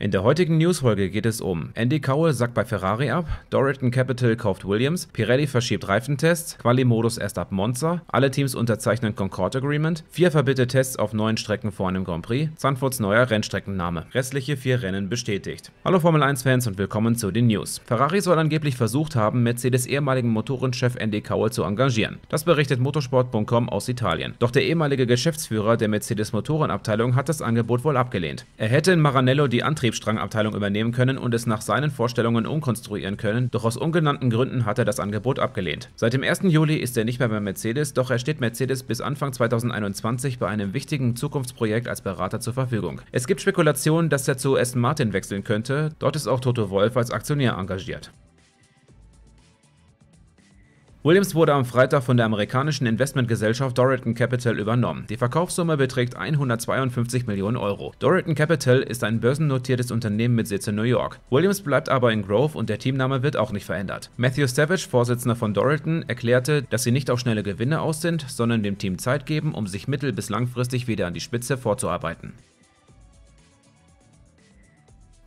In der heutigen Newsfolge geht es um Andy Cowell sackt bei Ferrari ab, Doriton Capital kauft Williams, Pirelli verschiebt Reifentests, Quali-Modus erst ab Monza, alle Teams unterzeichnen Concord Agreement, vier verbitte Tests auf neuen Strecken vor einem Grand Prix, Sanfords neuer Rennstreckenname, restliche vier Rennen bestätigt. Hallo Formel 1-Fans und willkommen zu den News. Ferrari soll angeblich versucht haben, Mercedes ehemaligen Motorenchef Andy Cowell zu engagieren. Das berichtet motorsport.com aus Italien. Doch der ehemalige Geschäftsführer der Mercedes Motorenabteilung hat das Angebot wohl abgelehnt. Er hätte in Maranello die Antriebe Vertriebsstrangabteilung übernehmen können und es nach seinen Vorstellungen umkonstruieren können, doch aus ungenannten Gründen hat er das Angebot abgelehnt. Seit dem 1. Juli ist er nicht mehr bei Mercedes, doch er steht Mercedes bis Anfang 2021 bei einem wichtigen Zukunftsprojekt als Berater zur Verfügung. Es gibt Spekulationen, dass er zu Aston Martin wechseln könnte, dort ist auch Toto Wolf als Aktionär engagiert. Williams wurde am Freitag von der amerikanischen Investmentgesellschaft Dorrington Capital übernommen. Die Verkaufssumme beträgt 152 Millionen Euro. Dorrington Capital ist ein börsennotiertes Unternehmen mit Sitz in New York. Williams bleibt aber in Grove und der Teamname wird auch nicht verändert. Matthew Savage, Vorsitzender von Dorrington, erklärte, dass sie nicht auf schnelle Gewinne aus sind, sondern dem Team Zeit geben, um sich mittel- bis langfristig wieder an die Spitze vorzuarbeiten.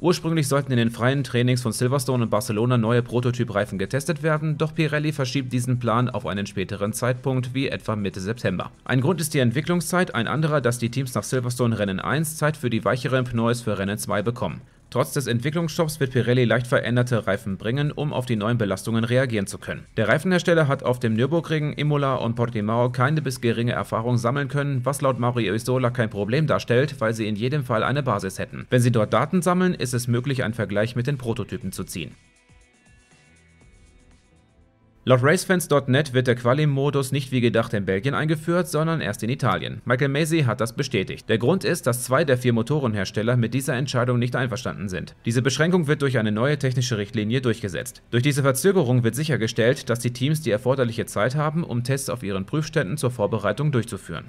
Ursprünglich sollten in den freien Trainings von Silverstone und Barcelona neue Prototypreifen getestet werden, doch Pirelli verschiebt diesen Plan auf einen späteren Zeitpunkt, wie etwa Mitte September. Ein Grund ist die Entwicklungszeit, ein anderer, dass die Teams nach Silverstone Rennen 1 Zeit für die weicheren Pneus für Rennen 2 bekommen. Trotz des Entwicklungsstopps wird Pirelli leicht veränderte Reifen bringen, um auf die neuen Belastungen reagieren zu können. Der Reifenhersteller hat auf dem Nürburgring, Imola und Portimao keine bis geringe Erfahrung sammeln können, was laut Mario Isola kein Problem darstellt, weil sie in jedem Fall eine Basis hätten. Wenn sie dort Daten sammeln, ist es möglich, einen Vergleich mit den Prototypen zu ziehen. Laut racefans.net wird der Quali-Modus nicht wie gedacht in Belgien eingeführt, sondern erst in Italien. Michael Macy hat das bestätigt. Der Grund ist, dass zwei der vier Motorenhersteller mit dieser Entscheidung nicht einverstanden sind. Diese Beschränkung wird durch eine neue technische Richtlinie durchgesetzt. Durch diese Verzögerung wird sichergestellt, dass die Teams die erforderliche Zeit haben, um Tests auf ihren Prüfständen zur Vorbereitung durchzuführen.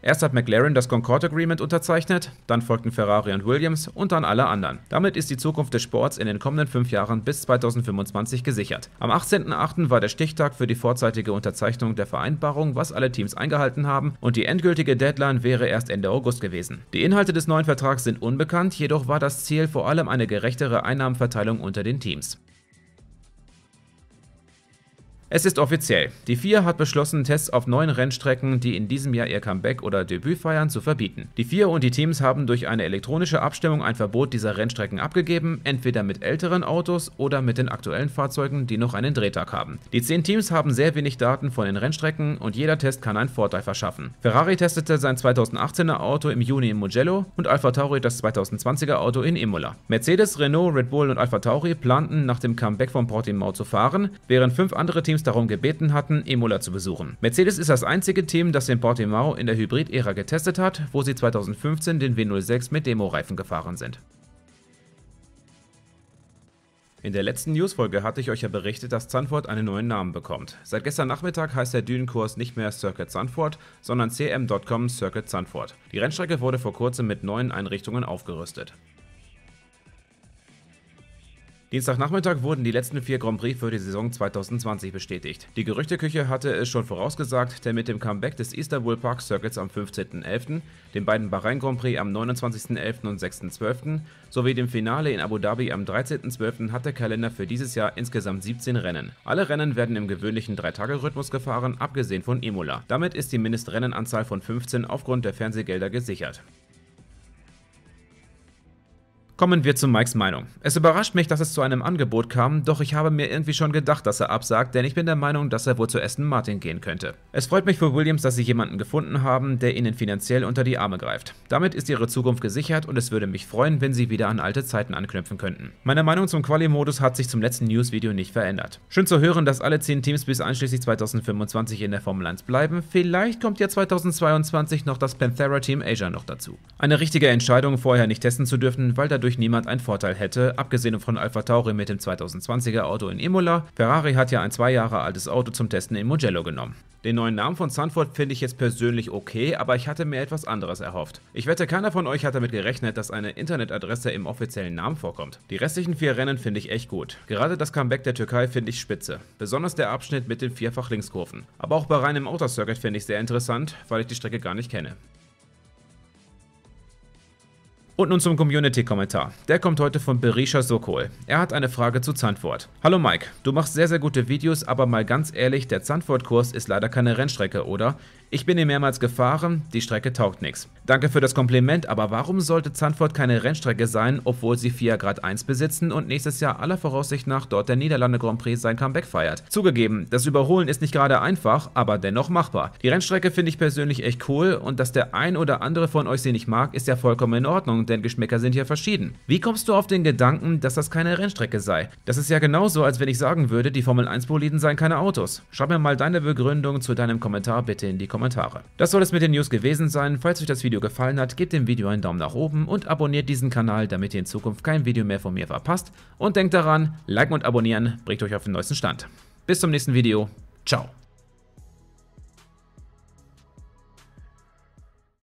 Erst hat McLaren das Concord Agreement unterzeichnet, dann folgten Ferrari und Williams und dann alle anderen. Damit ist die Zukunft des Sports in den kommenden fünf Jahren bis 2025 gesichert. Am 18.08. war der Stichtag für die vorzeitige Unterzeichnung der Vereinbarung, was alle Teams eingehalten haben und die endgültige Deadline wäre erst Ende August gewesen. Die Inhalte des neuen Vertrags sind unbekannt, jedoch war das Ziel vor allem eine gerechtere Einnahmenverteilung unter den Teams. Es ist offiziell. Die FIA hat beschlossen, Tests auf neuen Rennstrecken, die in diesem Jahr ihr Comeback oder Debüt feiern, zu verbieten. Die FIA und die Teams haben durch eine elektronische Abstimmung ein Verbot dieser Rennstrecken abgegeben, entweder mit älteren Autos oder mit den aktuellen Fahrzeugen, die noch einen Drehtag haben. Die zehn Teams haben sehr wenig Daten von den Rennstrecken und jeder Test kann einen Vorteil verschaffen. Ferrari testete sein 2018er Auto im Juni in Mugello und Alfa Tauri das 2020er Auto in Imola. Mercedes, Renault, Red Bull und Alfa Tauri planten nach dem Comeback von Portimao zu fahren, während fünf andere Teams Teams darum gebeten hatten, Imola zu besuchen. Mercedes ist das einzige Team, das den Portimao in der Hybrid-Ära getestet hat, wo sie 2015 den W06 mit Demo-Reifen gefahren sind. In der letzten Newsfolge hatte ich euch ja berichtet, dass Zandvoort einen neuen Namen bekommt. Seit gestern Nachmittag heißt der Dünenkurs nicht mehr Circuit Zandvoort, sondern cm.com Circuit Zandvoort. Die Rennstrecke wurde vor kurzem mit neuen Einrichtungen aufgerüstet. Dienstagnachmittag wurden die letzten vier Grand Prix für die Saison 2020 bestätigt. Die Gerüchteküche hatte es schon vorausgesagt, denn mit dem Comeback des Istanbul Park Circuits am 15.11., den beiden Bahrain Grand Prix am 29.11. und 6.12. sowie dem Finale in Abu Dhabi am 13.12. hat der Kalender für dieses Jahr insgesamt 17 Rennen. Alle Rennen werden im gewöhnlichen Drei-Tage-Rhythmus gefahren, abgesehen von Imola. Damit ist die Mindestrennenanzahl von 15 aufgrund der Fernsehgelder gesichert. Kommen wir zu Mikes Meinung. Es überrascht mich, dass es zu einem Angebot kam, doch ich habe mir irgendwie schon gedacht, dass er absagt, denn ich bin der Meinung, dass er wohl zu Aston Martin gehen könnte. Es freut mich für Williams, dass sie jemanden gefunden haben, der ihnen finanziell unter die Arme greift. Damit ist ihre Zukunft gesichert und es würde mich freuen, wenn sie wieder an alte Zeiten anknüpfen könnten. Meine Meinung zum Quali-Modus hat sich zum letzten News-Video nicht verändert. Schön zu hören, dass alle 10 Teams bis einschließlich 2025 in der Formel 1 bleiben. Vielleicht kommt ja 2022 noch das Panthera Team Asia noch dazu. Eine richtige Entscheidung, vorher nicht testen zu dürfen, weil dadurch wodurch niemand einen Vorteil hätte, abgesehen von Alpha Tauri mit dem 2020er Auto in Imola. Ferrari hat ja ein zwei Jahre altes Auto zum Testen in Mugello genommen. Den neuen Namen von Sanford finde ich jetzt persönlich okay, aber ich hatte mir etwas anderes erhofft. Ich wette, keiner von euch hat damit gerechnet, dass eine Internetadresse im offiziellen Namen vorkommt. Die restlichen vier Rennen finde ich echt gut. Gerade das Comeback der Türkei finde ich spitze. Besonders der Abschnitt mit den vierfach Linkskurven. Aber auch bei reinem Outer Circuit finde ich sehr interessant, weil ich die Strecke gar nicht kenne. Und nun zum Community-Kommentar. Der kommt heute von Berisha Sokol. Er hat eine Frage zu Zandvoort. Hallo Mike, du machst sehr, sehr gute Videos, aber mal ganz ehrlich, der Zandvoort-Kurs ist leider keine Rennstrecke, oder? Ich bin hier mehrmals gefahren, die Strecke taugt nichts. Danke für das Kompliment, aber warum sollte Zandvoort keine Rennstrecke sein, obwohl sie FIA Grad 1 besitzen und nächstes Jahr aller Voraussicht nach dort der Niederlande Grand Prix sein Comeback feiert? Zugegeben, das Überholen ist nicht gerade einfach, aber dennoch machbar. Die Rennstrecke finde ich persönlich echt cool und dass der ein oder andere von euch sie nicht mag, ist ja vollkommen in Ordnung, denn Geschmäcker sind ja verschieden. Wie kommst du auf den Gedanken, dass das keine Rennstrecke sei? Das ist ja genauso, als wenn ich sagen würde, die Formel 1 Boliden seien keine Autos. Schreib mir mal deine Begründung zu deinem Kommentar bitte in die Kommentare. Kommentare. Das soll es mit den News gewesen sein. Falls euch das Video gefallen hat, gebt dem Video einen Daumen nach oben und abonniert diesen Kanal, damit ihr in Zukunft kein Video mehr von mir verpasst. Und denkt daran, liken und abonnieren bringt euch auf den neuesten Stand. Bis zum nächsten Video. Ciao.